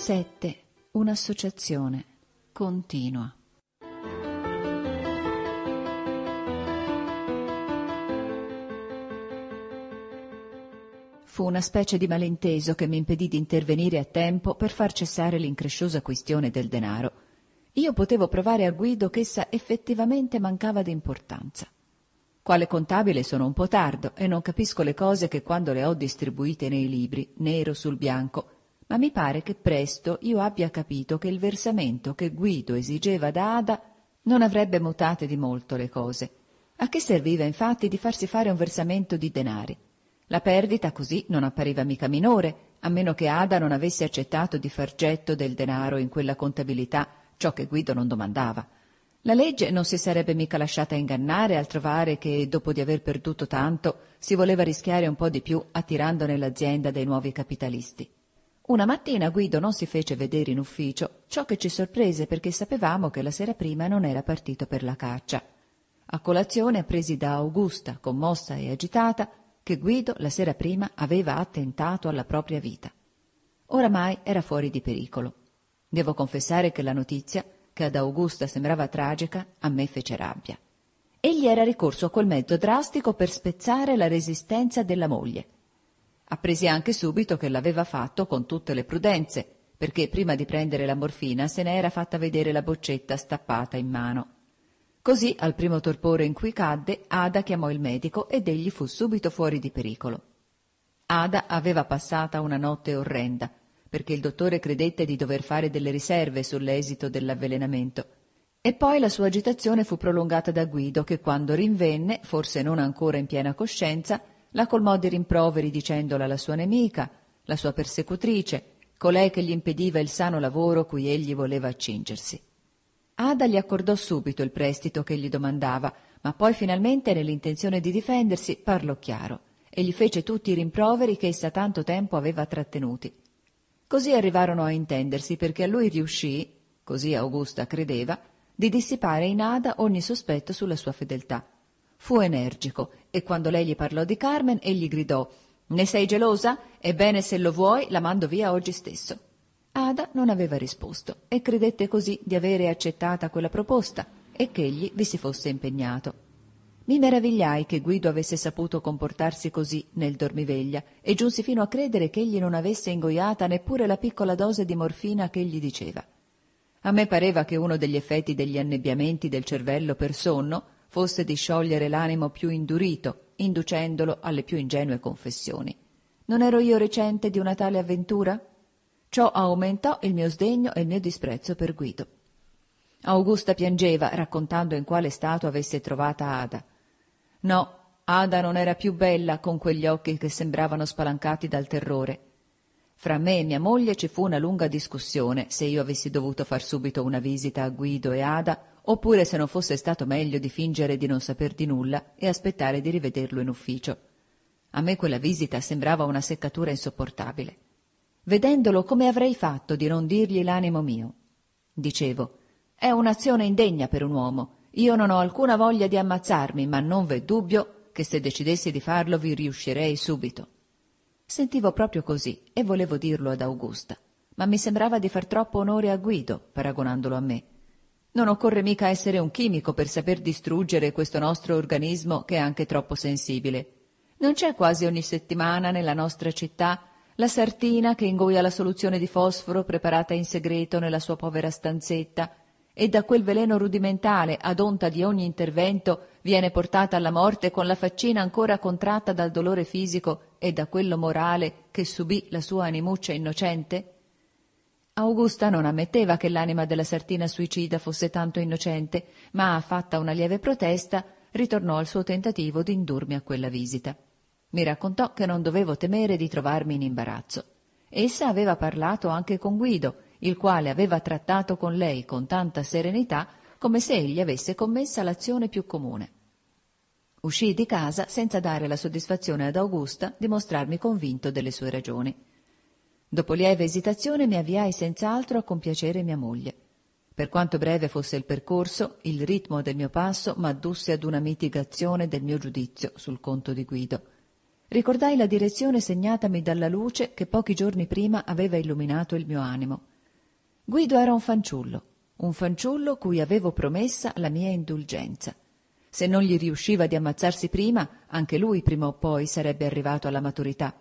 7. Un'associazione continua. Fu una specie di malinteso che mi impedì di intervenire a tempo per far cessare l'incresciosa questione del denaro. Io potevo provare a Guido che essa effettivamente mancava di importanza. Quale contabile sono un po' tardo e non capisco le cose che quando le ho distribuite nei libri, nero sul bianco, ma mi pare che presto io abbia capito che il versamento che Guido esigeva da Ada non avrebbe mutate di molto le cose. A che serviva infatti di farsi fare un versamento di denari? La perdita così non appariva mica minore, a meno che Ada non avesse accettato di far getto del denaro in quella contabilità, ciò che Guido non domandava. La legge non si sarebbe mica lasciata ingannare al trovare che, dopo di aver perduto tanto, si voleva rischiare un po' di più attirando nell'azienda dei nuovi capitalisti. Una mattina Guido non si fece vedere in ufficio, ciò che ci sorprese perché sapevamo che la sera prima non era partito per la caccia. A colazione appresi da Augusta, commossa e agitata, che Guido la sera prima aveva attentato alla propria vita. Oramai era fuori di pericolo. Devo confessare che la notizia, che ad Augusta sembrava tragica, a me fece rabbia. Egli era ricorso a quel mezzo drastico per spezzare la resistenza della moglie Appresi anche subito che l'aveva fatto con tutte le prudenze, perché prima di prendere la morfina se ne era fatta vedere la boccetta stappata in mano. Così, al primo torpore in cui cadde, Ada chiamò il medico ed egli fu subito fuori di pericolo. Ada aveva passata una notte orrenda, perché il dottore credette di dover fare delle riserve sull'esito dell'avvelenamento. E poi la sua agitazione fu prolungata da Guido, che quando rinvenne, forse non ancora in piena coscienza, la colmò di rimproveri dicendola la sua nemica, la sua persecutrice, colei che gli impediva il sano lavoro cui egli voleva accingersi. Ada gli accordò subito il prestito che gli domandava, ma poi finalmente nell'intenzione di difendersi parlò chiaro e gli fece tutti i rimproveri che essa tanto tempo aveva trattenuti. Così arrivarono a intendersi perché a lui riuscì, così Augusta credeva, di dissipare in Ada ogni sospetto sulla sua fedeltà. Fu energico e quando lei gli parlò di Carmen, egli gridò Ne sei gelosa? Ebbene, se lo vuoi, la mando via oggi stesso. Ada non aveva risposto e credette così di avere accettata quella proposta e che egli vi si fosse impegnato. Mi meravigliai che Guido avesse saputo comportarsi così nel dormiveglia e giunsi fino a credere che egli non avesse ingoiata neppure la piccola dose di morfina che egli diceva. A me pareva che uno degli effetti degli annebbiamenti del cervello per sonno fosse di sciogliere l'animo più indurito, inducendolo alle più ingenue confessioni. Non ero io recente di una tale avventura? Ciò aumentò il mio sdegno e il mio disprezzo per Guido. Augusta piangeva, raccontando in quale stato avesse trovata Ada. No, Ada non era più bella con quegli occhi che sembravano spalancati dal terrore. Fra me e mia moglie ci fu una lunga discussione se io avessi dovuto far subito una visita a Guido e Ada oppure se non fosse stato meglio di fingere di non saper di nulla e aspettare di rivederlo in ufficio. A me quella visita sembrava una seccatura insopportabile. Vedendolo come avrei fatto di non dirgli l'animo mio? Dicevo, è un'azione indegna per un uomo, io non ho alcuna voglia di ammazzarmi, ma non v'è dubbio che se decidessi di farlo vi riuscirei subito. Sentivo proprio così e volevo dirlo ad Augusta, ma mi sembrava di far troppo onore a Guido, paragonandolo a me non occorre mica essere un chimico per saper distruggere questo nostro organismo che è anche troppo sensibile. Non c'è quasi ogni settimana nella nostra città la sartina che ingoia la soluzione di fosforo preparata in segreto nella sua povera stanzetta e da quel veleno rudimentale ad onta di ogni intervento viene portata alla morte con la faccina ancora contratta dal dolore fisico e da quello morale che subì la sua animuccia innocente? Augusta non ammetteva che l'anima della sartina suicida fosse tanto innocente, ma, fatta una lieve protesta, ritornò al suo tentativo di indurmi a quella visita. Mi raccontò che non dovevo temere di trovarmi in imbarazzo. Essa aveva parlato anche con Guido, il quale aveva trattato con lei con tanta serenità come se egli avesse commessa l'azione più comune. Uscii di casa senza dare la soddisfazione ad Augusta di mostrarmi convinto delle sue ragioni. Dopo lieve esitazione mi avviai senz'altro a compiacere mia moglie. Per quanto breve fosse il percorso, il ritmo del mio passo m'addusse ad una mitigazione del mio giudizio sul conto di Guido. Ricordai la direzione segnatami dalla luce che pochi giorni prima aveva illuminato il mio animo. Guido era un fanciullo, un fanciullo cui avevo promessa la mia indulgenza. Se non gli riusciva di ammazzarsi prima, anche lui prima o poi sarebbe arrivato alla maturità.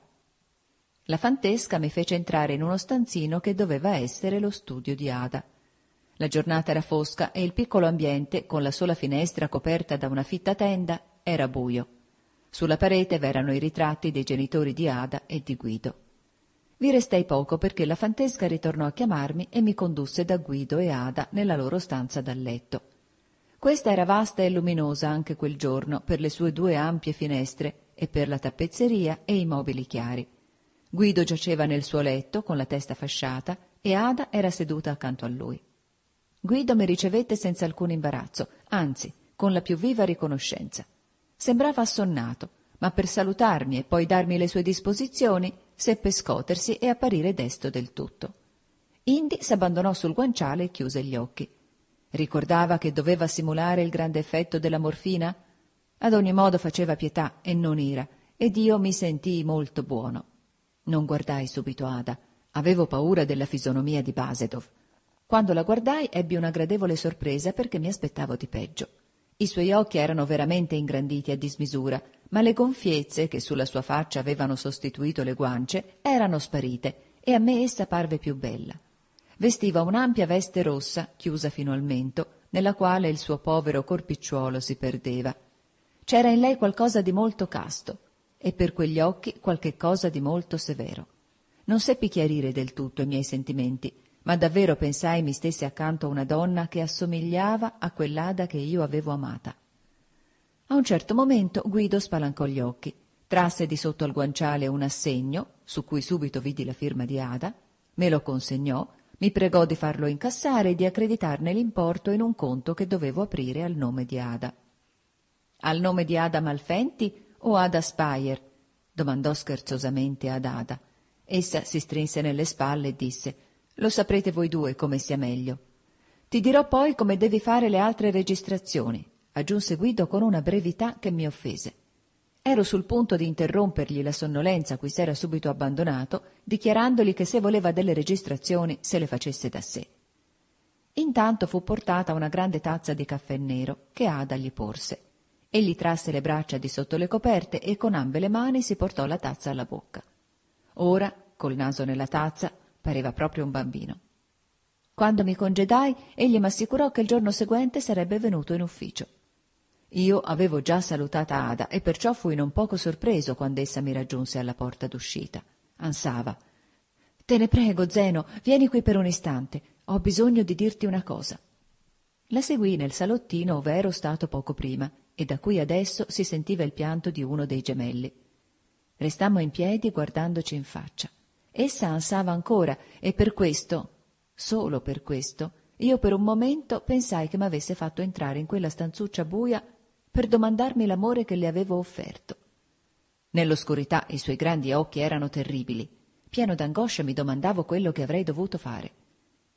La fantesca mi fece entrare in uno stanzino che doveva essere lo studio di Ada. La giornata era fosca e il piccolo ambiente, con la sola finestra coperta da una fitta tenda, era buio. Sulla parete v'erano i ritratti dei genitori di Ada e di Guido. Vi restai poco perché la fantesca ritornò a chiamarmi e mi condusse da Guido e Ada nella loro stanza da letto. Questa era vasta e luminosa anche quel giorno per le sue due ampie finestre e per la tappezzeria e i mobili chiari. Guido giaceva nel suo letto con la testa fasciata e Ada era seduta accanto a lui. Guido mi ricevette senza alcun imbarazzo, anzi, con la più viva riconoscenza. Sembrava assonnato, ma per salutarmi e poi darmi le sue disposizioni seppe scotersi e apparire desto del tutto. Indi s'abbandonò sul guanciale e chiuse gli occhi. Ricordava che doveva simulare il grande effetto della morfina? Ad ogni modo faceva pietà e non ira, ed io mi sentii molto buono. Non guardai subito Ada. Avevo paura della fisonomia di Basedov. Quando la guardai ebbi una gradevole sorpresa perché mi aspettavo di peggio. I suoi occhi erano veramente ingranditi a dismisura, ma le gonfiezze che sulla sua faccia avevano sostituito le guance erano sparite e a me essa parve più bella. Vestiva un'ampia veste rossa, chiusa fino al mento, nella quale il suo povero corpicciuolo si perdeva. C'era in lei qualcosa di molto casto, e per quegli occhi qualche cosa di molto severo. Non seppi chiarire del tutto i miei sentimenti, ma davvero pensai mi stesse accanto a una donna che assomigliava a quell'ada che io avevo amata. A un certo momento Guido spalancò gli occhi, trasse di sotto al guanciale un assegno, su cui subito vidi la firma di Ada, me lo consegnò, mi pregò di farlo incassare e di accreditarne l'importo in un conto che dovevo aprire al nome di Ada. Al nome di Ada Malfenti o Ada Spire? domandò scherzosamente ad Ada. Essa si strinse nelle spalle e disse Lo saprete voi due come sia meglio. Ti dirò poi come devi fare le altre registrazioni, aggiunse Guido con una brevità che mi offese. Ero sul punto di interrompergli la sonnolenza a cui s'era subito abbandonato, dichiarandogli che se voleva delle registrazioni se le facesse da sé. Intanto fu portata una grande tazza di caffè nero che Ada gli porse. Egli trasse le braccia di sotto le coperte e con ambe le mani si portò la tazza alla bocca. Ora, col naso nella tazza, pareva proprio un bambino. Quando mi congedai, egli m'assicurò che il giorno seguente sarebbe venuto in ufficio. Io avevo già salutata Ada e perciò fui non poco sorpreso quando essa mi raggiunse alla porta d'uscita. Ansava. Te ne prego, Zeno, vieni qui per un istante. Ho bisogno di dirti una cosa. La seguì nel salottino ove ero stato poco prima e da cui adesso si sentiva il pianto di uno dei gemelli. Restammo in piedi guardandoci in faccia. Essa ansava ancora e per questo, solo per questo, io per un momento pensai che m'avesse fatto entrare in quella stanzuccia buia per domandarmi l'amore che le avevo offerto. Nell'oscurità i suoi grandi occhi erano terribili. Pieno d'angoscia mi domandavo quello che avrei dovuto fare.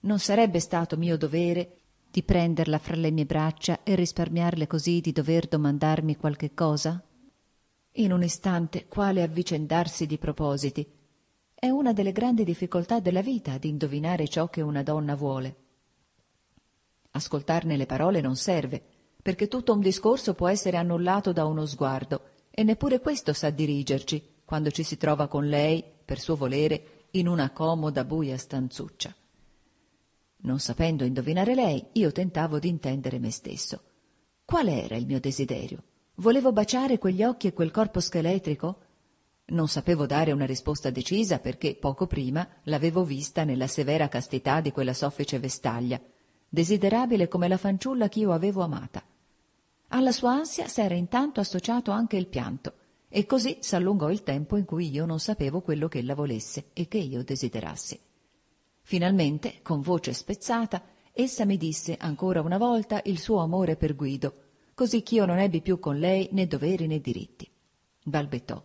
Non sarebbe stato mio dovere di prenderla fra le mie braccia e risparmiarle così di dover domandarmi qualche cosa? In un istante quale avvicendarsi di propositi. È una delle grandi difficoltà della vita di indovinare ciò che una donna vuole. Ascoltarne le parole non serve, perché tutto un discorso può essere annullato da uno sguardo, e neppure questo sa dirigerci quando ci si trova con lei, per suo volere, in una comoda buia stanzuccia. Non sapendo indovinare lei, io tentavo di intendere me stesso. Qual era il mio desiderio? Volevo baciare quegli occhi e quel corpo scheletrico? Non sapevo dare una risposta decisa perché poco prima l'avevo vista nella severa castità di quella soffice vestaglia, desiderabile come la fanciulla che io avevo amata. Alla sua ansia s'era intanto associato anche il pianto, e così s'allungò il tempo in cui io non sapevo quello che ella volesse e che io desiderassi. Finalmente, con voce spezzata, essa mi disse ancora una volta il suo amore per Guido, così ch'io non ebbi più con lei né doveri né diritti. Balbettò.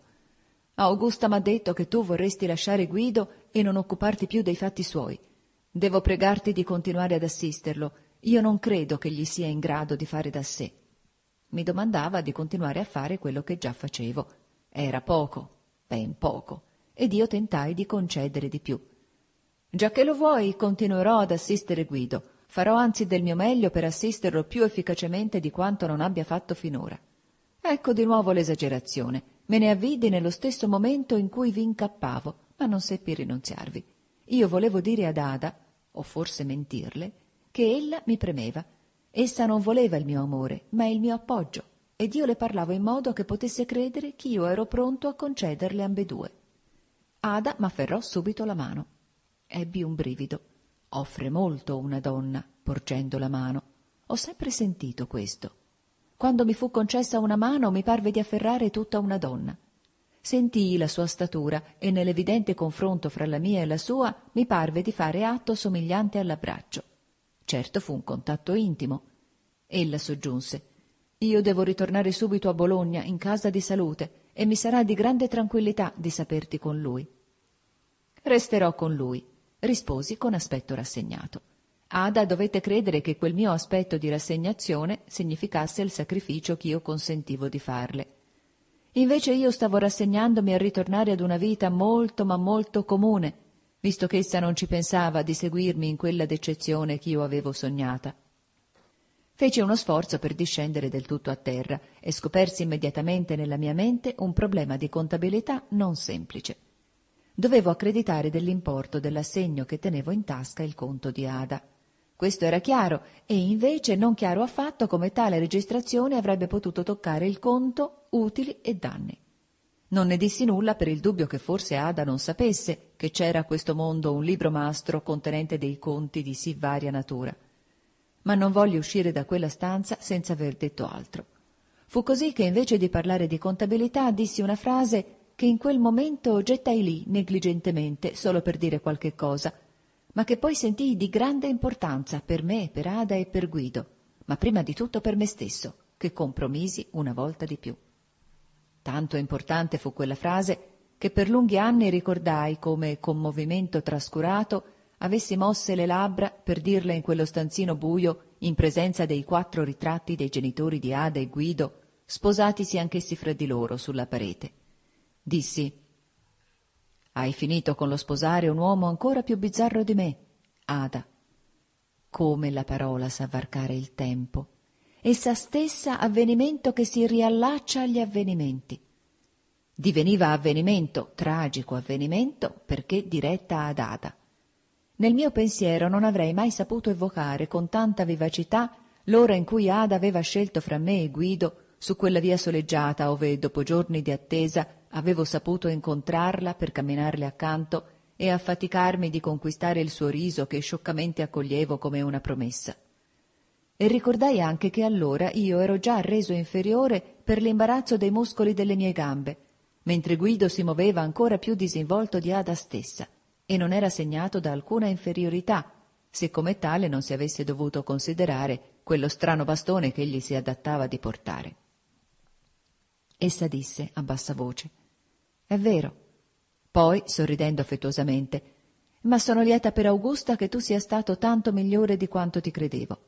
Augusta m'ha detto che tu vorresti lasciare Guido e non occuparti più dei fatti suoi. Devo pregarti di continuare ad assisterlo. Io non credo che gli sia in grado di fare da sé. Mi domandava di continuare a fare quello che già facevo. Era poco, ben poco, ed io tentai di concedere di più Già che lo vuoi, continuerò ad assistere Guido. Farò anzi del mio meglio per assisterlo più efficacemente di quanto non abbia fatto finora. Ecco di nuovo l'esagerazione. Me ne avvidi nello stesso momento in cui vi incappavo, ma non seppi rinunziarvi. Io volevo dire ad Ada, o forse mentirle, che ella mi premeva. Essa non voleva il mio amore, ma il mio appoggio, ed io le parlavo in modo che potesse credere che io ero pronto a concederle ambedue. Ada m'afferrò subito la mano. Ebbi un brivido. Offre molto una donna, porgendo la mano. Ho sempre sentito questo. Quando mi fu concessa una mano mi parve di afferrare tutta una donna. Sentii la sua statura e nell'evidente confronto fra la mia e la sua mi parve di fare atto somigliante all'abbraccio. Certo fu un contatto intimo. Ella soggiunse Io devo ritornare subito a Bologna, in casa di salute, e mi sarà di grande tranquillità di saperti con lui. Resterò con lui risposi con aspetto rassegnato. Ada dovette credere che quel mio aspetto di rassegnazione significasse il sacrificio ch'io consentivo di farle. Invece io stavo rassegnandomi a ritornare ad una vita molto ma molto comune, visto che essa non ci pensava di seguirmi in quella decezione ch'io avevo sognata. Fece uno sforzo per discendere del tutto a terra e scopersi immediatamente nella mia mente un problema di contabilità non semplice dovevo accreditare dell'importo dell'assegno che tenevo in tasca il conto di Ada. Questo era chiaro e invece non chiaro affatto come tale registrazione avrebbe potuto toccare il conto utili e danni. Non ne dissi nulla per il dubbio che forse Ada non sapesse che c'era a questo mondo un libro mastro contenente dei conti di sì varia natura. Ma non voglio uscire da quella stanza senza aver detto altro. Fu così che invece di parlare di contabilità dissi una frase che in quel momento gettai lì negligentemente solo per dire qualche cosa, ma che poi sentii di grande importanza per me, per Ada e per Guido, ma prima di tutto per me stesso, che compromisi una volta di più. Tanto importante fu quella frase che per lunghi anni ricordai come, con movimento trascurato, avessi mosse le labbra per dirla in quello stanzino buio in presenza dei quattro ritratti dei genitori di Ada e Guido, sposatisi anch'essi fra di loro sulla parete. Dissi, hai finito con lo sposare un uomo ancora più bizzarro di me, Ada. Come la parola sa varcare il tempo, essa stessa avvenimento che si riallaccia agli avvenimenti. Diveniva avvenimento, tragico avvenimento, perché diretta ad Ada. Nel mio pensiero non avrei mai saputo evocare con tanta vivacità l'ora in cui Ada aveva scelto fra me e Guido su quella via soleggiata ove, dopo giorni di attesa, Avevo saputo incontrarla per camminarle accanto e affaticarmi di conquistare il suo riso che scioccamente accoglievo come una promessa. E ricordai anche che allora io ero già reso inferiore per l'imbarazzo dei muscoli delle mie gambe, mentre Guido si muoveva ancora più disinvolto di Ada stessa e non era segnato da alcuna inferiorità, se come tale non si avesse dovuto considerare quello strano bastone che egli si adattava di portare. Essa disse a bassa voce è vero. Poi, sorridendo affettuosamente, ma sono lieta per Augusta che tu sia stato tanto migliore di quanto ti credevo.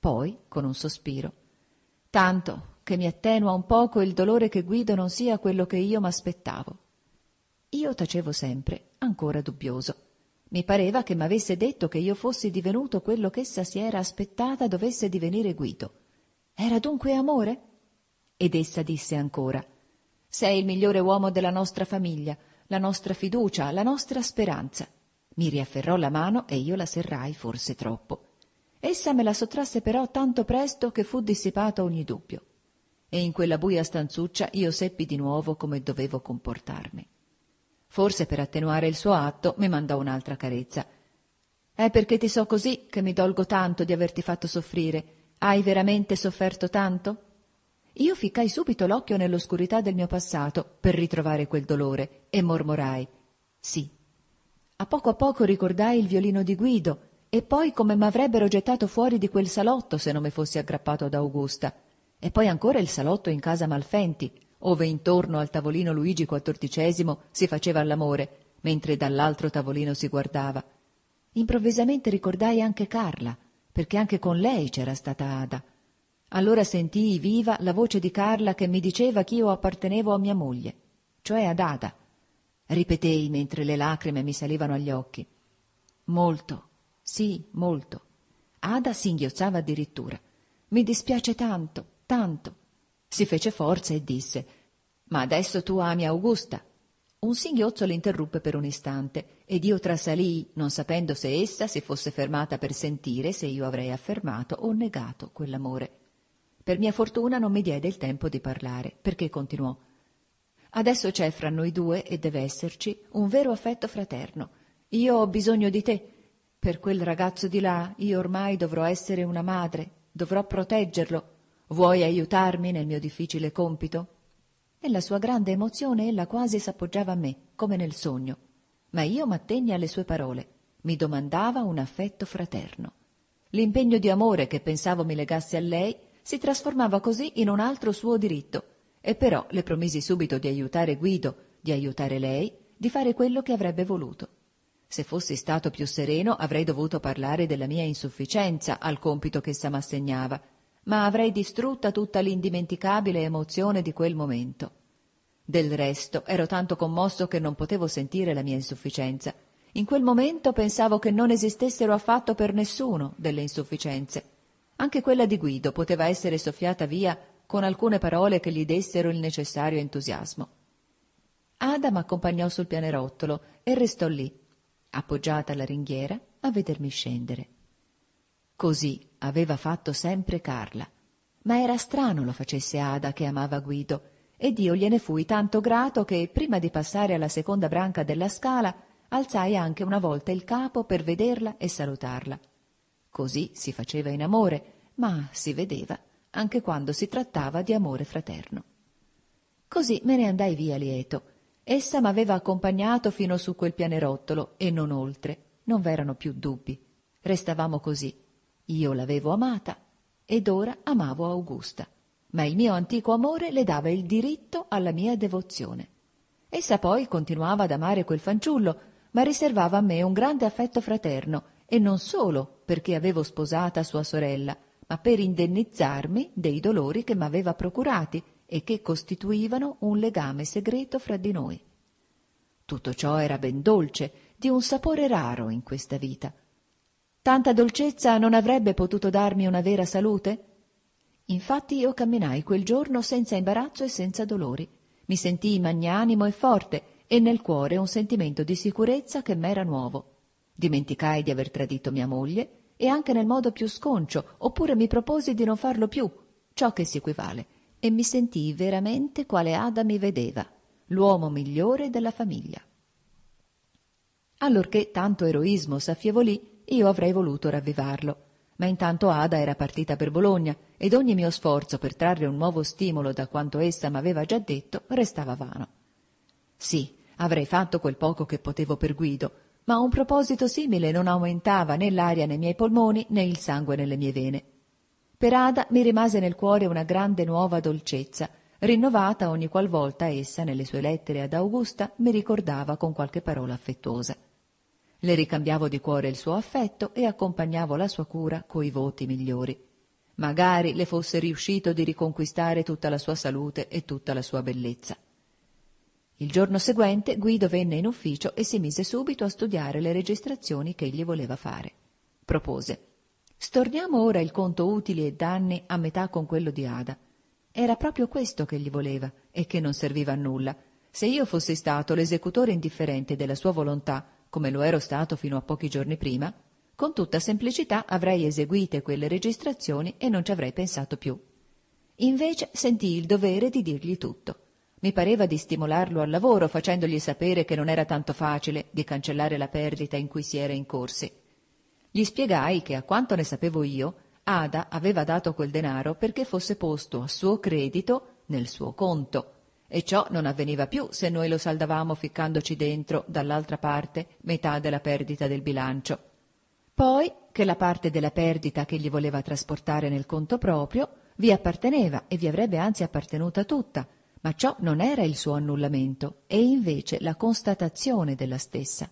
Poi, con un sospiro, tanto che mi attenua un poco il dolore che Guido non sia quello che io m'aspettavo. Io tacevo sempre, ancora dubbioso. Mi pareva che m'avesse detto che io fossi divenuto quello ch'essa si era aspettata dovesse divenire Guido. Era dunque amore? Ed essa disse ancora sei il migliore uomo della nostra famiglia, la nostra fiducia, la nostra speranza. Mi riafferrò la mano e io la serrai forse troppo. Essa me la sottrasse però tanto presto che fu dissipato ogni dubbio. E in quella buia stanzuccia io seppi di nuovo come dovevo comportarmi. Forse per attenuare il suo atto mi mandò un'altra carezza. È perché ti so così che mi dolgo tanto di averti fatto soffrire. Hai veramente sofferto tanto? Io ficcai subito l'occhio nell'oscurità del mio passato per ritrovare quel dolore e mormorai sì. A poco a poco ricordai il violino di Guido e poi come m'avrebbero gettato fuori di quel salotto se non mi fossi aggrappato ad Augusta e poi ancora il salotto in casa Malfenti, ove intorno al tavolino Luigi XIV si faceva l'amore, mentre dall'altro tavolino si guardava. Improvvisamente ricordai anche Carla, perché anche con lei c'era stata Ada allora sentii viva la voce di Carla che mi diceva ch'io appartenevo a mia moglie, cioè ad Ada. Ripetei mentre le lacrime mi salivano agli occhi. Molto, sì, molto. Ada singhiozzava addirittura. Mi dispiace tanto, tanto. Si fece forza e disse Ma adesso tu ami Augusta. Un singhiozzo l'interruppe per un istante ed io trasalii, non sapendo se essa si fosse fermata per sentire se io avrei affermato o negato quell'amore. Per mia fortuna non mi diede il tempo di parlare, perché continuò. Adesso c'è fra noi due, e deve esserci, un vero affetto fraterno. Io ho bisogno di te. Per quel ragazzo di là io ormai dovrò essere una madre, dovrò proteggerlo. Vuoi aiutarmi nel mio difficile compito? Nella sua grande emozione ella quasi s'appoggiava a me, come nel sogno. Ma io m'attegni alle sue parole. Mi domandava un affetto fraterno. L'impegno di amore che pensavo mi legasse a lei si trasformava così in un altro suo diritto, e però le promisi subito di aiutare Guido, di aiutare lei, di fare quello che avrebbe voluto. Se fossi stato più sereno avrei dovuto parlare della mia insufficienza al compito che essa m'assegnava, ma avrei distrutta tutta l'indimenticabile emozione di quel momento. Del resto ero tanto commosso che non potevo sentire la mia insufficienza. In quel momento pensavo che non esistessero affatto per nessuno delle insufficienze anche quella di Guido poteva essere soffiata via con alcune parole che gli dessero il necessario entusiasmo. Adam accompagnò sul pianerottolo e restò lì, appoggiata alla ringhiera, a vedermi scendere. Così aveva fatto sempre Carla, ma era strano lo facesse Ada che amava Guido, ed io gliene fui tanto grato che, prima di passare alla seconda branca della scala, alzai anche una volta il capo per vederla e salutarla. Così si faceva in amore, ma si vedeva anche quando si trattava di amore fraterno. Così me ne andai via lieto. Essa m'aveva accompagnato fino su quel pianerottolo e non oltre, non v'erano più dubbi. Restavamo così. Io l'avevo amata ed ora amavo Augusta, ma il mio antico amore le dava il diritto alla mia devozione. Essa poi continuava ad amare quel fanciullo, ma riservava a me un grande affetto fraterno e non solo perché avevo sposata sua sorella, ma per indennizzarmi dei dolori che m'aveva procurati e che costituivano un legame segreto fra di noi. Tutto ciò era ben dolce, di un sapore raro in questa vita. Tanta dolcezza non avrebbe potuto darmi una vera salute? Infatti io camminai quel giorno senza imbarazzo e senza dolori. Mi sentii magnanimo e forte e nel cuore un sentimento di sicurezza che m'era nuovo. Dimenticai di aver tradito mia moglie e anche nel modo più sconcio, oppure mi proposi di non farlo più, ciò che si equivale, e mi sentii veramente quale Ada mi vedeva, l'uomo migliore della famiglia. Allorché tanto eroismo s'affievolì, io avrei voluto ravvivarlo. Ma intanto Ada era partita per Bologna ed ogni mio sforzo per trarre un nuovo stimolo da quanto essa m'aveva già detto restava vano. Sì, avrei fatto quel poco che potevo per Guido, ma un proposito simile non aumentava né l'aria nei miei polmoni né il sangue nelle mie vene. Per Ada mi rimase nel cuore una grande nuova dolcezza, rinnovata ogni qual volta essa nelle sue lettere ad Augusta mi ricordava con qualche parola affettuosa. Le ricambiavo di cuore il suo affetto e accompagnavo la sua cura coi voti migliori. Magari le fosse riuscito di riconquistare tutta la sua salute e tutta la sua bellezza. Il giorno seguente Guido venne in ufficio e si mise subito a studiare le registrazioni che egli voleva fare. Propose. Storniamo ora il conto utili e danni a metà con quello di Ada. Era proprio questo che gli voleva e che non serviva a nulla. Se io fossi stato l'esecutore indifferente della sua volontà, come lo ero stato fino a pochi giorni prima, con tutta semplicità avrei eseguite quelle registrazioni e non ci avrei pensato più. Invece sentii il dovere di dirgli tutto. Mi pareva di stimolarlo al lavoro facendogli sapere che non era tanto facile di cancellare la perdita in cui si era incorsi. Gli spiegai che, a quanto ne sapevo io, Ada aveva dato quel denaro perché fosse posto a suo credito nel suo conto, e ciò non avveniva più se noi lo saldavamo ficcandoci dentro, dall'altra parte, metà della perdita del bilancio. Poi che la parte della perdita che gli voleva trasportare nel conto proprio vi apparteneva e vi avrebbe anzi appartenuta tutta, ma ciò non era il suo annullamento, e invece la constatazione della stessa.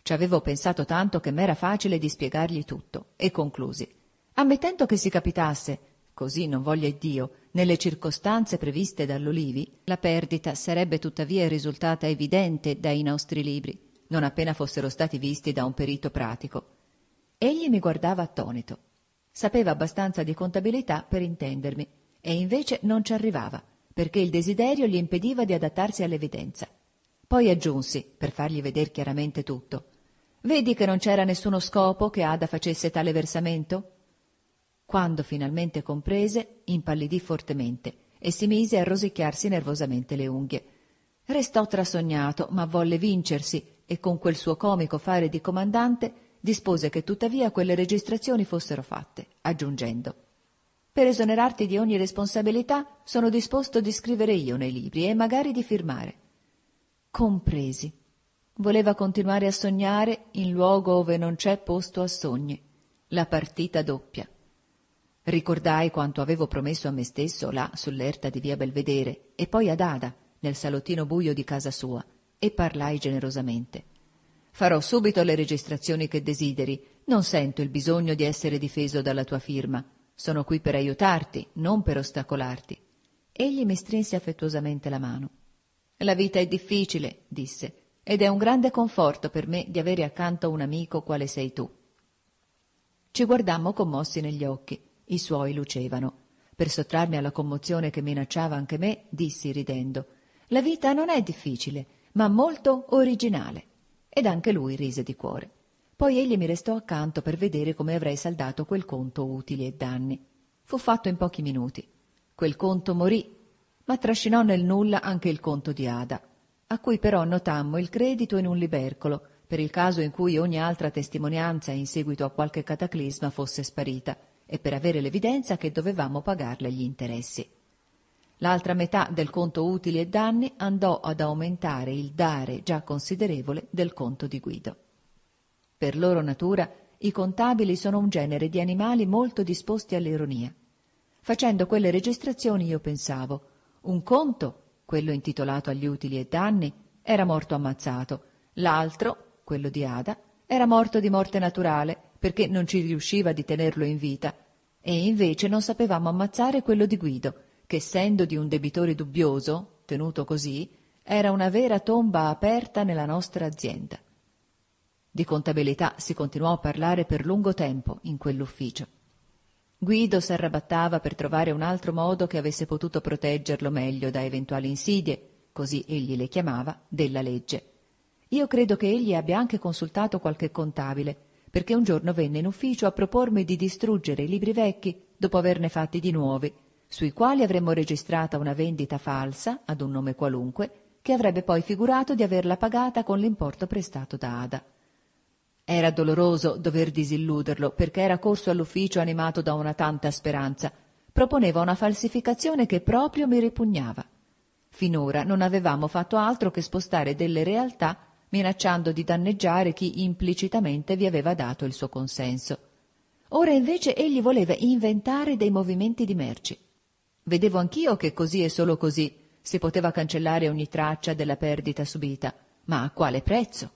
Ci avevo pensato tanto che m'era facile di spiegargli tutto, e conclusi. Ammettendo che si capitasse, così non voglia Dio, nelle circostanze previste dall'Olivi, la perdita sarebbe tuttavia risultata evidente dai nostri libri, non appena fossero stati visti da un perito pratico. Egli mi guardava attonito. Sapeva abbastanza di contabilità per intendermi, e invece non ci arrivava perché il desiderio gli impediva di adattarsi all'evidenza. Poi aggiunsi, per fargli veder chiaramente tutto, Vedi che non c'era nessuno scopo che Ada facesse tale versamento? Quando finalmente comprese, impallidì fortemente e si mise a rosicchiarsi nervosamente le unghie. Restò trasognato, ma volle vincersi e con quel suo comico fare di comandante dispose che tuttavia quelle registrazioni fossero fatte, aggiungendo per esonerarti di ogni responsabilità sono disposto di scrivere io nei libri e magari di firmare. Compresi. Voleva continuare a sognare in luogo dove non c'è posto a sogni, la partita doppia. Ricordai quanto avevo promesso a me stesso là sull'erta di via Belvedere e poi ad Ada, nel salottino buio di casa sua, e parlai generosamente. Farò subito le registrazioni che desideri, non sento il bisogno di essere difeso dalla tua firma. Sono qui per aiutarti, non per ostacolarti. Egli mi strinse affettuosamente la mano. La vita è difficile, disse, ed è un grande conforto per me di avere accanto un amico quale sei tu. Ci guardammo commossi negli occhi, i suoi lucevano. Per sottrarmi alla commozione che minacciava anche me, dissi ridendo, la vita non è difficile, ma molto originale. Ed anche lui rise di cuore. Poi egli mi restò accanto per vedere come avrei saldato quel conto utili e danni. Fu fatto in pochi minuti. Quel conto morì, ma trascinò nel nulla anche il conto di Ada, a cui però notammo il credito in un libercolo, per il caso in cui ogni altra testimonianza in seguito a qualche cataclisma fosse sparita, e per avere l'evidenza che dovevamo pagarle gli interessi. L'altra metà del conto utili e danni andò ad aumentare il dare già considerevole del conto di Guido. Per loro natura, i contabili sono un genere di animali molto disposti all'ironia. Facendo quelle registrazioni io pensavo, un conto, quello intitolato agli utili e danni, era morto ammazzato, l'altro, quello di Ada, era morto di morte naturale, perché non ci riusciva di tenerlo in vita, e invece non sapevamo ammazzare quello di Guido, che essendo di un debitore dubbioso, tenuto così, era una vera tomba aperta nella nostra azienda. Di contabilità si continuò a parlare per lungo tempo in quell'ufficio. Guido s'arrabattava per trovare un altro modo che avesse potuto proteggerlo meglio da eventuali insidie, così egli le chiamava, della legge. Io credo che egli abbia anche consultato qualche contabile, perché un giorno venne in ufficio a propormi di distruggere i libri vecchi dopo averne fatti di nuovi, sui quali avremmo registrata una vendita falsa ad un nome qualunque, che avrebbe poi figurato di averla pagata con l'importo prestato da Ada. Era doloroso dover disilluderlo perché era corso all'ufficio animato da una tanta speranza. Proponeva una falsificazione che proprio mi ripugnava. Finora non avevamo fatto altro che spostare delle realtà minacciando di danneggiare chi implicitamente vi aveva dato il suo consenso. Ora invece egli voleva inventare dei movimenti di merci. Vedevo anch'io che così e solo così si poteva cancellare ogni traccia della perdita subita, ma a quale prezzo?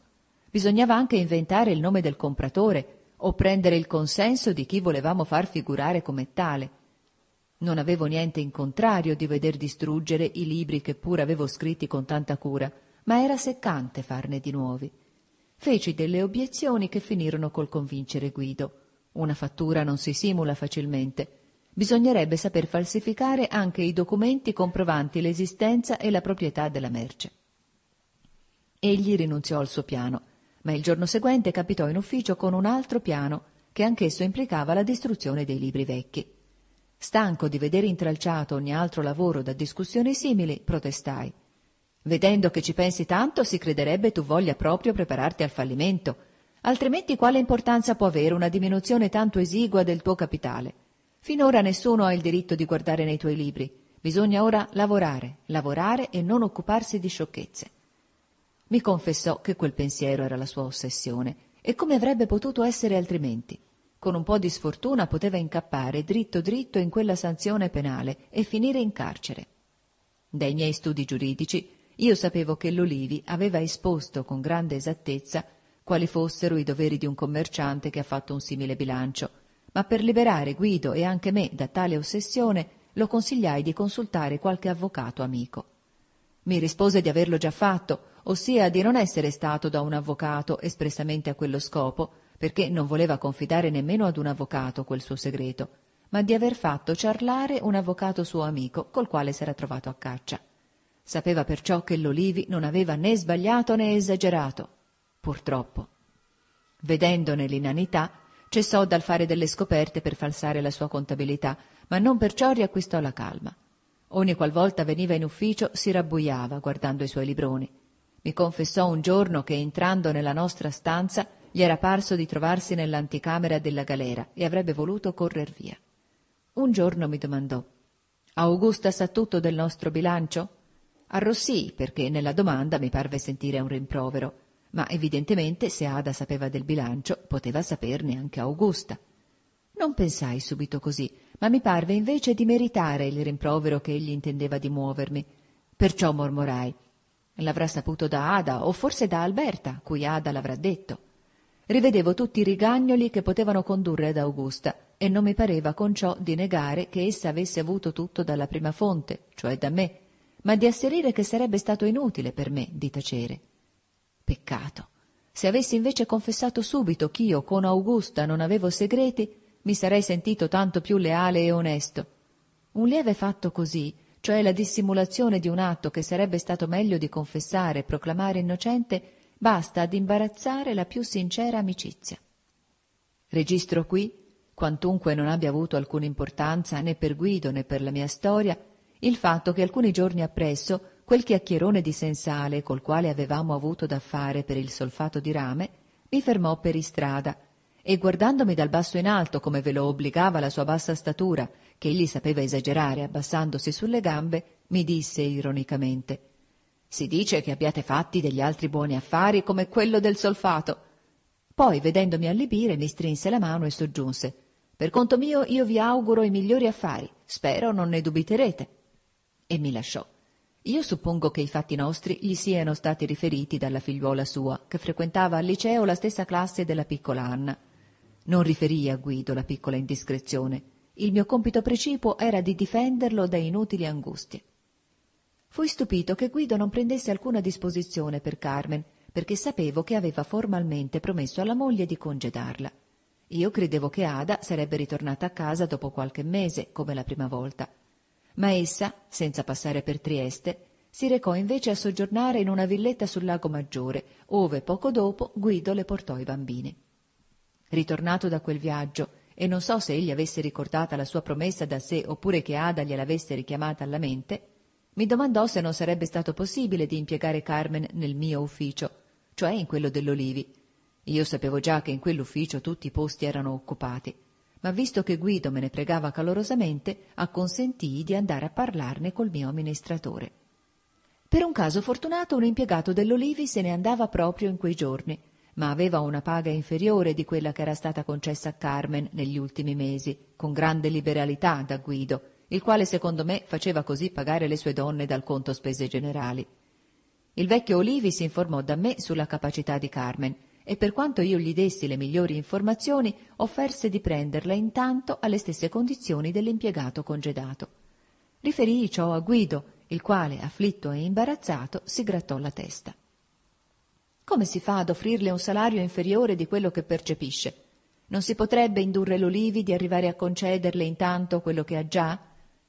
bisognava anche inventare il nome del compratore o prendere il consenso di chi volevamo far figurare come tale. Non avevo niente in contrario di veder distruggere i libri che pur avevo scritti con tanta cura, ma era seccante farne di nuovi. Feci delle obiezioni che finirono col convincere Guido. Una fattura non si simula facilmente. Bisognerebbe saper falsificare anche i documenti comprovanti l'esistenza e la proprietà della merce. Egli rinunziò al suo piano ma il giorno seguente capitò in ufficio con un altro piano che anch'esso implicava la distruzione dei libri vecchi. Stanco di vedere intralciato ogni altro lavoro da discussioni simili, protestai. Vedendo che ci pensi tanto, si crederebbe tu voglia proprio prepararti al fallimento, altrimenti quale importanza può avere una diminuzione tanto esigua del tuo capitale? Finora nessuno ha il diritto di guardare nei tuoi libri. Bisogna ora lavorare, lavorare e non occuparsi di sciocchezze. Mi confessò che quel pensiero era la sua ossessione, e come avrebbe potuto essere altrimenti? Con un po' di sfortuna poteva incappare dritto dritto in quella sanzione penale e finire in carcere. Dai miei studi giuridici io sapevo che l'Olivi aveva esposto con grande esattezza quali fossero i doveri di un commerciante che ha fatto un simile bilancio, ma per liberare Guido e anche me da tale ossessione lo consigliai di consultare qualche avvocato amico. Mi rispose di averlo già fatto, ossia di non essere stato da un avvocato espressamente a quello scopo, perché non voleva confidare nemmeno ad un avvocato quel suo segreto, ma di aver fatto ciarlare un avvocato suo amico col quale s'era trovato a caccia. Sapeva perciò che l'Olivi non aveva né sbagliato né esagerato. Purtroppo. Vedendone l'inanità, cessò dal fare delle scoperte per falsare la sua contabilità, ma non perciò riacquistò la calma. Ogni qualvolta veniva in ufficio si rabbuiava guardando i suoi libroni mi confessò un giorno che entrando nella nostra stanza gli era parso di trovarsi nell'anticamera della galera e avrebbe voluto correr via. Un giorno mi domandò Augusta sa tutto del nostro bilancio? Arrossii perché nella domanda mi parve sentire un rimprovero, ma evidentemente se Ada sapeva del bilancio poteva saperne anche Augusta. Non pensai subito così, ma mi parve invece di meritare il rimprovero che egli intendeva di muovermi. Perciò mormorai L'avrà saputo da Ada o forse da Alberta, cui Ada l'avrà detto. Rivedevo tutti i rigagnoli che potevano condurre ad Augusta e non mi pareva con ciò di negare che essa avesse avuto tutto dalla prima fonte, cioè da me, ma di asserire che sarebbe stato inutile per me di tacere. Peccato. Se avessi invece confessato subito ch'io con Augusta non avevo segreti, mi sarei sentito tanto più leale e onesto. Un lieve fatto così cioè la dissimulazione di un atto che sarebbe stato meglio di confessare e proclamare innocente, basta ad imbarazzare la più sincera amicizia. Registro qui, quantunque non abbia avuto alcuna importanza né per Guido né per la mia storia, il fatto che alcuni giorni appresso quel chiacchierone di Sensale col quale avevamo avuto da fare per il solfato di rame mi fermò per istrada e guardandomi dal basso in alto come ve lo obbligava la sua bassa statura che egli sapeva esagerare abbassandosi sulle gambe, mi disse ironicamente Si dice che abbiate fatti degli altri buoni affari come quello del solfato. Poi, vedendomi allibire, mi strinse la mano e soggiunse Per conto mio io vi auguro i migliori affari, spero non ne dubiterete. E mi lasciò. Io suppongo che i fatti nostri gli siano stati riferiti dalla figliuola sua, che frequentava al liceo la stessa classe della piccola Anna. Non riferì a Guido la piccola indiscrezione, il mio compito precipuo era di difenderlo da inutili angustie. Fui stupito che Guido non prendesse alcuna disposizione per Carmen, perché sapevo che aveva formalmente promesso alla moglie di congedarla. Io credevo che Ada sarebbe ritornata a casa dopo qualche mese, come la prima volta. Ma essa, senza passare per Trieste, si recò invece a soggiornare in una villetta sul lago Maggiore, ove poco dopo Guido le portò i bambini. Ritornato da quel viaggio, e non so se egli avesse ricordata la sua promessa da sé oppure che Ada gliel'avesse richiamata alla mente, mi domandò se non sarebbe stato possibile di impiegare Carmen nel mio ufficio, cioè in quello dell'Olivi. Io sapevo già che in quell'ufficio tutti i posti erano occupati, ma visto che Guido me ne pregava calorosamente, acconsentii di andare a parlarne col mio amministratore. Per un caso fortunato un impiegato dell'Olivi se ne andava proprio in quei giorni ma aveva una paga inferiore di quella che era stata concessa a Carmen negli ultimi mesi, con grande liberalità da Guido, il quale secondo me faceva così pagare le sue donne dal conto spese generali. Il vecchio Olivi si informò da me sulla capacità di Carmen e per quanto io gli dessi le migliori informazioni, offerse di prenderla intanto alle stesse condizioni dell'impiegato congedato. Riferii ciò a Guido, il quale, afflitto e imbarazzato, si grattò la testa. Come si fa ad offrirle un salario inferiore di quello che percepisce? Non si potrebbe indurre l'Olivi di arrivare a concederle intanto quello che ha già?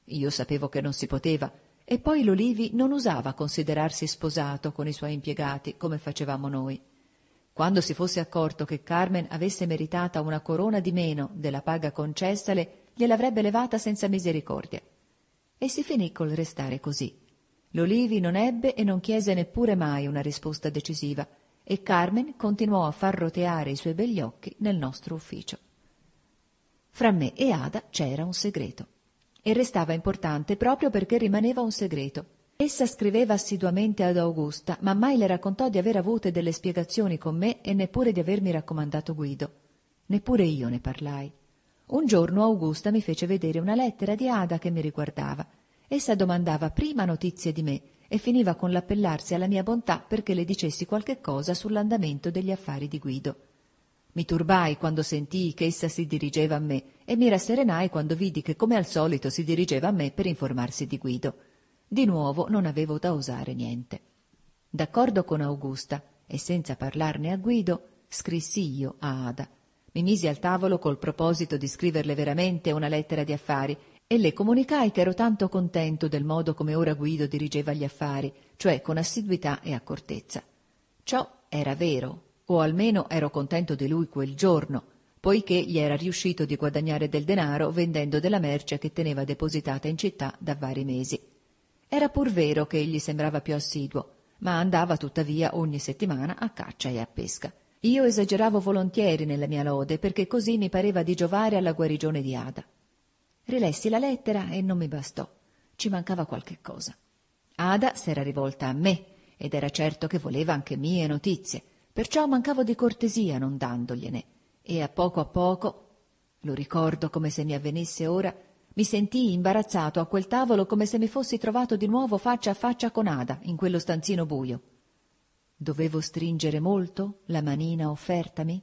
Io sapevo che non si poteva, e poi l'Olivi non usava considerarsi sposato con i suoi impiegati, come facevamo noi. Quando si fosse accorto che Carmen avesse meritata una corona di meno della paga concessale, gliel'avrebbe levata senza misericordia. E si finì col restare così. L'Olivi non ebbe e non chiese neppure mai una risposta decisiva, e Carmen continuò a far roteare i suoi begli occhi nel nostro ufficio. Fra me e Ada c'era un segreto. E restava importante proprio perché rimaneva un segreto. Essa scriveva assiduamente ad Augusta, ma mai le raccontò di aver avute delle spiegazioni con me e neppure di avermi raccomandato Guido. Neppure io ne parlai. Un giorno Augusta mi fece vedere una lettera di Ada che mi riguardava. Essa domandava prima notizie di me e finiva con l'appellarsi alla mia bontà perché le dicessi qualche cosa sull'andamento degli affari di Guido. Mi turbai quando sentii che essa si dirigeva a me e mi rasserenai quando vidi che come al solito si dirigeva a me per informarsi di Guido. Di nuovo non avevo da osare niente. D'accordo con Augusta e senza parlarne a Guido, scrissi io a Ada. Mi misi al tavolo col proposito di scriverle veramente una lettera di affari e le comunicai che ero tanto contento del modo come ora Guido dirigeva gli affari, cioè con assiduità e accortezza. Ciò era vero, o almeno ero contento di lui quel giorno, poiché gli era riuscito di guadagnare del denaro vendendo della merce che teneva depositata in città da vari mesi. Era pur vero che egli sembrava più assiduo, ma andava tuttavia ogni settimana a caccia e a pesca. Io esageravo volentieri nella mia lode perché così mi pareva di giovare alla guarigione di Ada. Rilessi la lettera e non mi bastò. Ci mancava qualche cosa. Ada s'era rivolta a me ed era certo che voleva anche mie notizie, perciò mancavo di cortesia non dandogliene e a poco a poco, lo ricordo come se mi avvenisse ora, mi sentii imbarazzato a quel tavolo come se mi fossi trovato di nuovo faccia a faccia con Ada in quello stanzino buio. Dovevo stringere molto la manina offertami?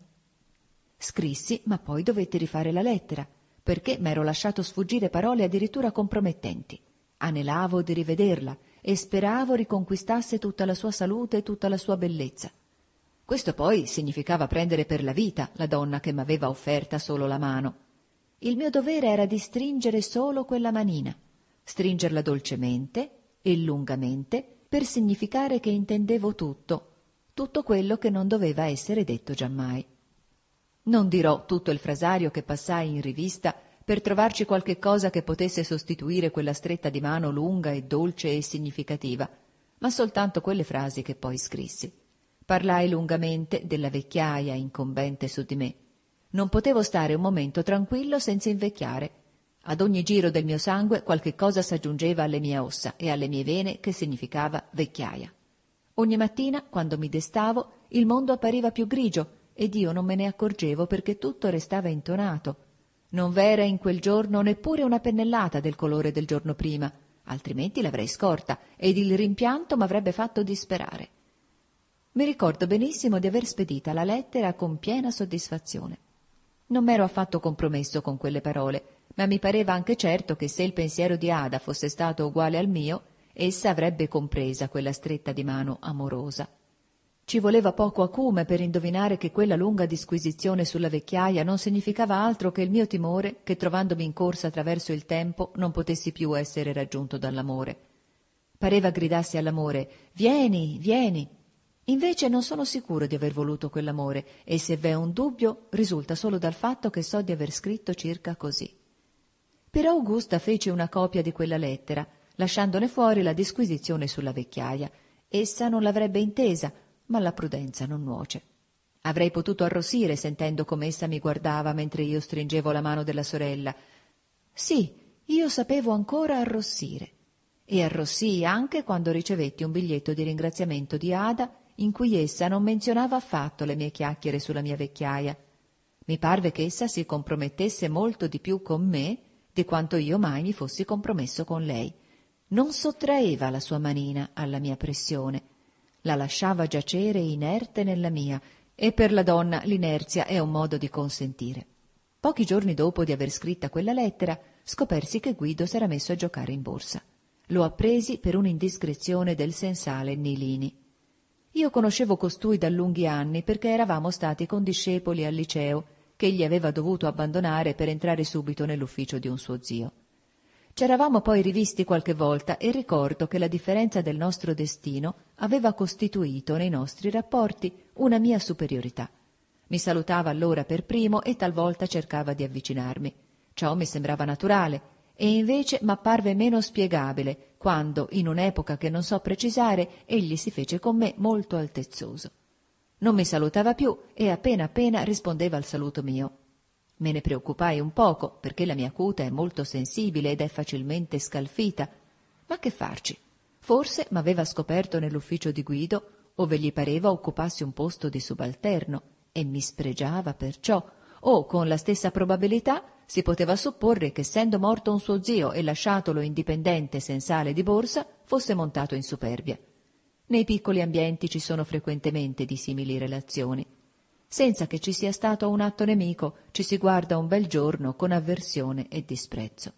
Scrissi, ma poi dovetti rifare la lettera perché m'ero lasciato sfuggire parole addirittura compromettenti. Anelavo di rivederla e speravo riconquistasse tutta la sua salute e tutta la sua bellezza. Questo poi significava prendere per la vita la donna che m'aveva offerta solo la mano. Il mio dovere era di stringere solo quella manina, stringerla dolcemente e lungamente per significare che intendevo tutto, tutto quello che non doveva essere detto giammai. Non dirò tutto il frasario che passai in rivista per trovarci qualche cosa che potesse sostituire quella stretta di mano lunga e dolce e significativa, ma soltanto quelle frasi che poi scrissi. Parlai lungamente della vecchiaia incombente su di me. Non potevo stare un momento tranquillo senza invecchiare. Ad ogni giro del mio sangue qualche cosa s'aggiungeva alle mie ossa e alle mie vene che significava vecchiaia. Ogni mattina, quando mi destavo, il mondo appariva più grigio, ed io non me ne accorgevo perché tutto restava intonato. Non v'era in quel giorno neppure una pennellata del colore del giorno prima, altrimenti l'avrei scorta ed il rimpianto m'avrebbe fatto disperare. Mi ricordo benissimo di aver spedita la lettera con piena soddisfazione. Non m'ero affatto compromesso con quelle parole, ma mi pareva anche certo che se il pensiero di Ada fosse stato uguale al mio, essa avrebbe compresa quella stretta di mano amorosa. Ci voleva poco acume per indovinare che quella lunga disquisizione sulla vecchiaia non significava altro che il mio timore che trovandomi in corsa attraverso il tempo non potessi più essere raggiunto dall'amore. Pareva gridassi all'amore Vieni, vieni. Invece non sono sicuro di aver voluto quell'amore e se v'è un dubbio risulta solo dal fatto che so di aver scritto circa così. Per Augusta fece una copia di quella lettera, lasciandone fuori la disquisizione sulla vecchiaia. Essa non l'avrebbe intesa, ma la prudenza non nuoce. Avrei potuto arrossire sentendo come essa mi guardava mentre io stringevo la mano della sorella. Sì, io sapevo ancora arrossire. E arrossii anche quando ricevetti un biglietto di ringraziamento di Ada in cui essa non menzionava affatto le mie chiacchiere sulla mia vecchiaia. Mi parve che essa si compromettesse molto di più con me di quanto io mai mi fossi compromesso con lei. Non sottraeva la sua manina alla mia pressione la lasciava giacere inerte nella mia, e per la donna l'inerzia è un modo di consentire. Pochi giorni dopo di aver scritta quella lettera, scopersi che Guido s'era messo a giocare in borsa. Lo appresi per un'indiscrezione del sensale Nilini. Io conoscevo costui da lunghi anni perché eravamo stati condiscepoli al liceo, che egli aveva dovuto abbandonare per entrare subito nell'ufficio di un suo zio. C'eravamo poi rivisti qualche volta e ricordo che la differenza del nostro destino aveva costituito nei nostri rapporti una mia superiorità. Mi salutava allora per primo e talvolta cercava di avvicinarmi. Ciò mi sembrava naturale e invece m'apparve meno spiegabile quando, in un'epoca che non so precisare, egli si fece con me molto altezzoso. Non mi salutava più e appena appena rispondeva al saluto mio. Me ne preoccupai un poco, perché la mia cuta è molto sensibile ed è facilmente scalfita. Ma che farci? Forse m'aveva scoperto nell'ufficio di Guido, ove gli pareva occupassi un posto di subalterno, e mi spregiava perciò, o con la stessa probabilità si poteva supporre che essendo morto un suo zio e lasciatolo indipendente sensale di borsa, fosse montato in superbia. Nei piccoli ambienti ci sono frequentemente di simili relazioni senza che ci sia stato un atto nemico, ci si guarda un bel giorno con avversione e disprezzo.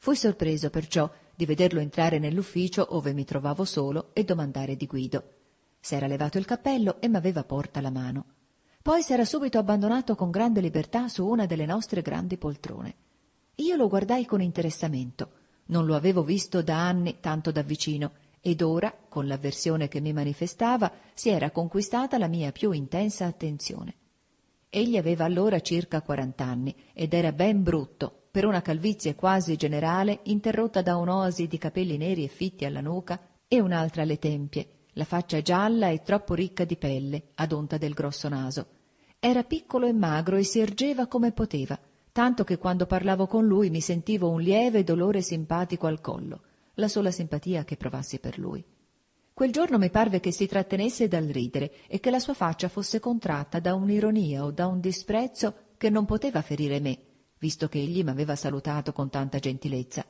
Fui sorpreso perciò di vederlo entrare nell'ufficio ove mi trovavo solo e domandare di Guido. S'era levato il cappello e m'aveva porta la mano. Poi s'era subito abbandonato con grande libertà su una delle nostre grandi poltrone. Io lo guardai con interessamento. Non lo avevo visto da anni tanto da vicino ed ora, con l'avversione che mi manifestava, si era conquistata la mia più intensa attenzione. Egli aveva allora circa quarant'anni ed era ben brutto, per una calvizie quasi generale, interrotta da un'osi di capelli neri e fitti alla nuca e un'altra alle tempie, la faccia gialla e troppo ricca di pelle, ad onta del grosso naso. Era piccolo e magro e si ergeva come poteva, tanto che quando parlavo con lui mi sentivo un lieve dolore simpatico al collo la sola simpatia che provassi per lui. Quel giorno mi parve che si trattenesse dal ridere e che la sua faccia fosse contratta da un'ironia o da un disprezzo che non poteva ferire me, visto che egli m'aveva salutato con tanta gentilezza.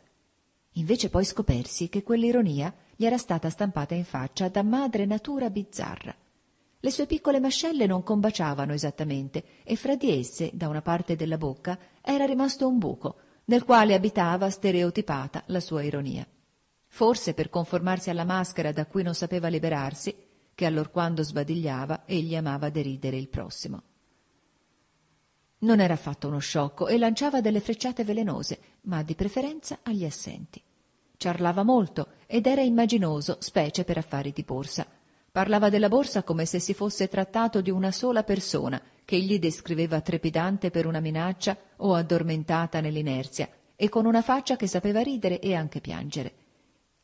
Invece poi scopersi che quell'ironia gli era stata stampata in faccia da madre natura bizzarra. Le sue piccole mascelle non combaciavano esattamente e fra di esse, da una parte della bocca, era rimasto un buco, nel quale abitava stereotipata la sua ironia forse per conformarsi alla maschera da cui non sapeva liberarsi, che allorquando sbadigliava egli amava deridere il prossimo. Non era affatto uno sciocco e lanciava delle frecciate velenose, ma di preferenza agli assenti. Ciarlava molto ed era immaginoso, specie per affari di borsa. Parlava della borsa come se si fosse trattato di una sola persona, che egli descriveva trepidante per una minaccia o addormentata nell'inerzia, e con una faccia che sapeva ridere e anche piangere.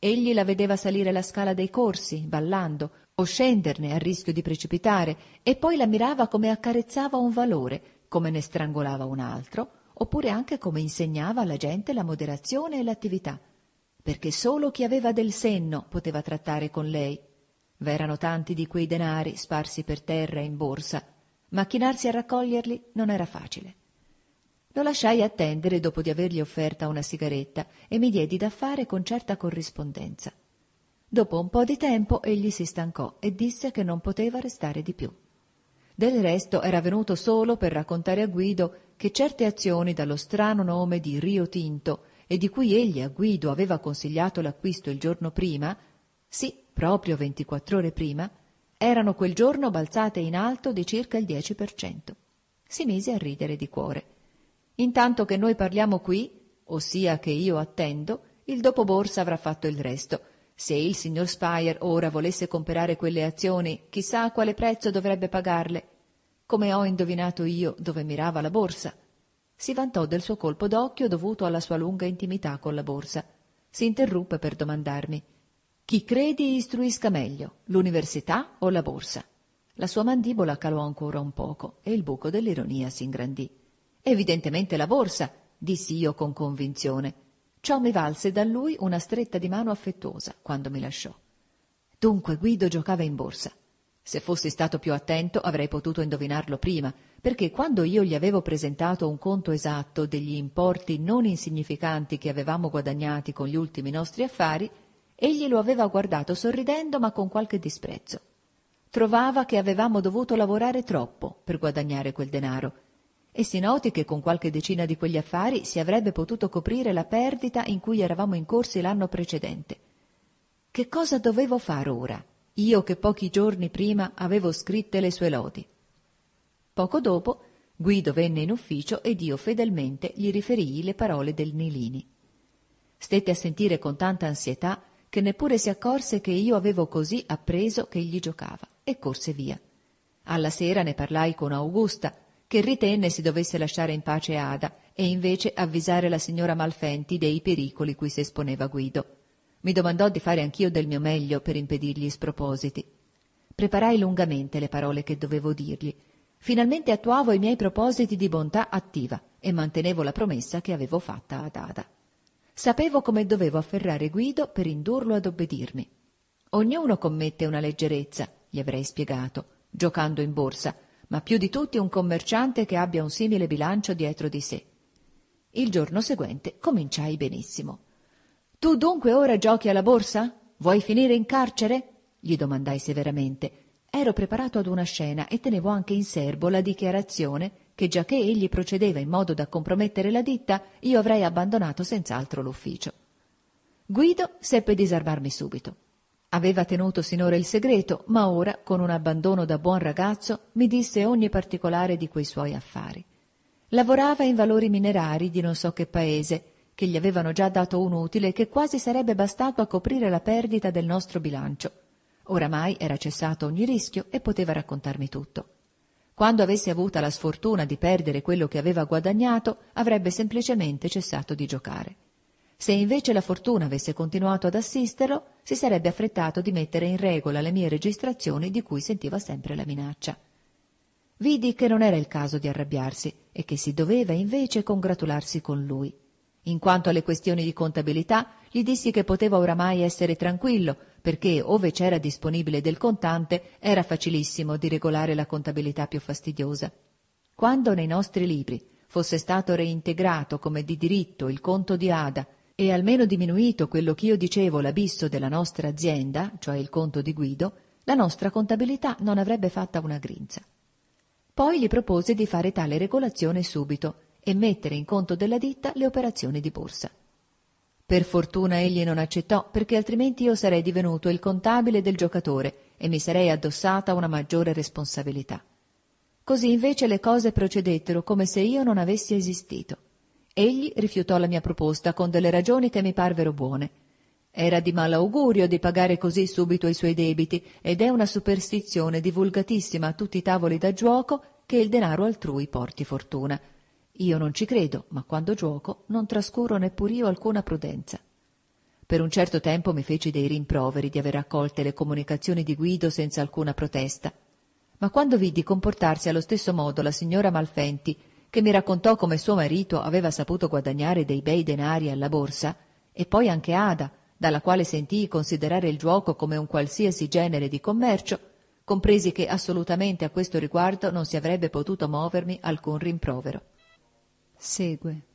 Egli la vedeva salire la scala dei corsi, ballando, o scenderne a rischio di precipitare, e poi la mirava come accarezzava un valore, come ne strangolava un altro, oppure anche come insegnava alla gente la moderazione e l'attività, perché solo chi aveva del senno poteva trattare con lei. V'erano tanti di quei denari sparsi per terra e in borsa, ma chinarsi a raccoglierli non era facile. Lo lasciai attendere dopo di avergli offerta una sigaretta e mi diedi da fare con certa corrispondenza. Dopo un po' di tempo egli si stancò e disse che non poteva restare di più. Del resto era venuto solo per raccontare a Guido che certe azioni dallo strano nome di Rio Tinto e di cui egli a Guido aveva consigliato l'acquisto il giorno prima, sì, proprio 24 ore prima, erano quel giorno balzate in alto di circa il 10%. Si mise a ridere di cuore. Intanto che noi parliamo qui, ossia che io attendo, il dopo borsa avrà fatto il resto. Se il signor Spire ora volesse comprare quelle azioni, chissà a quale prezzo dovrebbe pagarle. Come ho indovinato io dove mirava la borsa. Si vantò del suo colpo d'occhio dovuto alla sua lunga intimità con la borsa. Si interruppe per domandarmi. Chi credi istruisca meglio, l'università o la borsa? La sua mandibola calò ancora un poco e il buco dell'ironia si ingrandì. Evidentemente la borsa, dissi io con convinzione. Ciò mi valse da lui una stretta di mano affettuosa quando mi lasciò. Dunque Guido giocava in borsa. Se fossi stato più attento avrei potuto indovinarlo prima, perché quando io gli avevo presentato un conto esatto degli importi non insignificanti che avevamo guadagnati con gli ultimi nostri affari, egli lo aveva guardato sorridendo ma con qualche disprezzo. Trovava che avevamo dovuto lavorare troppo per guadagnare quel denaro e si noti che con qualche decina di quegli affari si avrebbe potuto coprire la perdita in cui eravamo incorsi l'anno precedente. Che cosa dovevo far ora, io che pochi giorni prima avevo scritte le sue lodi? Poco dopo Guido venne in ufficio ed io fedelmente gli riferii le parole del Nilini. Stette a sentire con tanta ansietà che neppure si accorse che io avevo così appreso che egli giocava e corse via. Alla sera ne parlai con Augusta, che ritenne si dovesse lasciare in pace Ada e invece avvisare la signora Malfenti dei pericoli cui si esponeva Guido. Mi domandò di fare anch'io del mio meglio per impedirgli spropositi. Preparai lungamente le parole che dovevo dirgli. Finalmente attuavo i miei propositi di bontà attiva e mantenevo la promessa che avevo fatta ad Ada. Sapevo come dovevo afferrare Guido per indurlo ad obbedirmi. Ognuno commette una leggerezza, gli avrei spiegato, giocando in borsa, ma più di tutti un commerciante che abbia un simile bilancio dietro di sé. Il giorno seguente cominciai benissimo. Tu dunque ora giochi alla borsa? Vuoi finire in carcere? gli domandai severamente. Ero preparato ad una scena e tenevo anche in serbo la dichiarazione che giacché egli procedeva in modo da compromettere la ditta, io avrei abbandonato senz'altro l'ufficio. Guido seppe disarmarmi subito. Aveva tenuto sinora il segreto, ma ora, con un abbandono da buon ragazzo, mi disse ogni particolare di quei suoi affari. Lavorava in valori minerari di non so che paese, che gli avevano già dato un utile che quasi sarebbe bastato a coprire la perdita del nostro bilancio. Oramai era cessato ogni rischio e poteva raccontarmi tutto. Quando avesse avuta la sfortuna di perdere quello che aveva guadagnato, avrebbe semplicemente cessato di giocare. Se invece la fortuna avesse continuato ad assisterlo, si sarebbe affrettato di mettere in regola le mie registrazioni di cui sentiva sempre la minaccia. Vidi che non era il caso di arrabbiarsi e che si doveva invece congratularsi con lui. In quanto alle questioni di contabilità, gli dissi che poteva oramai essere tranquillo, perché ove c'era disponibile del contante era facilissimo di regolare la contabilità più fastidiosa. Quando nei nostri libri fosse stato reintegrato come di diritto il conto di Ada e almeno diminuito quello che io dicevo l'abisso della nostra azienda, cioè il conto di Guido, la nostra contabilità non avrebbe fatta una grinza. Poi gli propose di fare tale regolazione subito e mettere in conto della ditta le operazioni di borsa. Per fortuna egli non accettò, perché altrimenti io sarei divenuto il contabile del giocatore e mi sarei addossata una maggiore responsabilità. Così invece le cose procedettero come se io non avessi esistito. Egli rifiutò la mia proposta con delle ragioni che mi parvero buone. Era di malaugurio di pagare così subito i suoi debiti ed è una superstizione divulgatissima a tutti i tavoli da gioco che il denaro altrui porti fortuna. Io non ci credo, ma quando gioco non trascuro neppur io alcuna prudenza. Per un certo tempo mi feci dei rimproveri di aver accolte le comunicazioni di Guido senza alcuna protesta. Ma quando vidi comportarsi allo stesso modo la signora Malfenti che mi raccontò come suo marito aveva saputo guadagnare dei bei denari alla borsa, e poi anche Ada, dalla quale sentii considerare il gioco come un qualsiasi genere di commercio, compresi che assolutamente a questo riguardo non si avrebbe potuto muovermi alcun rimprovero. Segue.